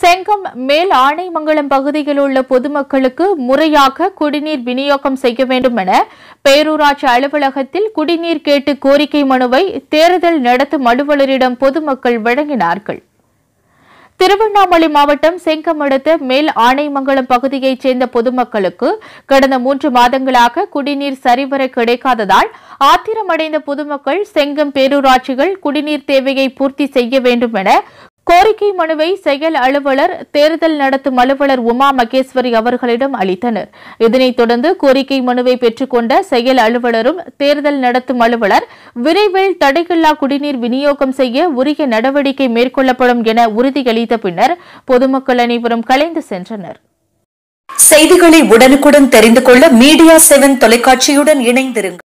செங்கம் மேல் ஆணைமங்கலம் பகுதியில் உள்ள பொதுமக்களுக்கு முறையாக குடிநீர் விநியோகம் செய்ய வேண்டும் என பேரூராட்சி அலுவலகத்தில் குடிநீர் கேட்டு கோரிக்கை மனுவை தேர்தல் நடத்தும் அலுவலரிடம் பொதுமக்கள் வழங்கினார்கள் திருவண்ணாமலை மாவட்டம் செங்கம் அடுத்த மேல் ஆணைமங்கலம் பகுதியைச் சேர்ந்த பொதுமக்களுக்கு கடந்த மூன்று மாதங்களாக குடிநீர் சரிவர கிடைக்காததால் ஆத்திரமடைந்த பொதுமக்கள் செங்கம் பேரூராட்சிகள் குடிநீர் தேவையை பூர்த்தி செய்ய வேண்டும் என கோரிக்கை மனுவை செயல் அலுவலர் தேர்தல் நடத்தும் அலுவலர் உமா மகேஸ்வரி அவர்களிடம் அளித்தனர் இதனைத் தொடர்ந்து கோரிக்கை மனுவை பெற்றுக்கொண்ட செயல் அலுவலரும் தேர்தல் நடத்தும் அலுவலர் விரைவில் தடைகில்லா குடிநீர் விநியோகம் செய்ய உரிய நடவடிக்கை மேற்கொள்ளப்படும் என உறுதியளித்த பின்னர் பொதுமக்கள் அனைவரும் கலைந்து சென்றனர் செய்திகளை உடனுக்குடன் தெரிந்து கொள்ள மீடியா செவன் தொலைக்காட்சியுடன் இணைந்திருங்கள்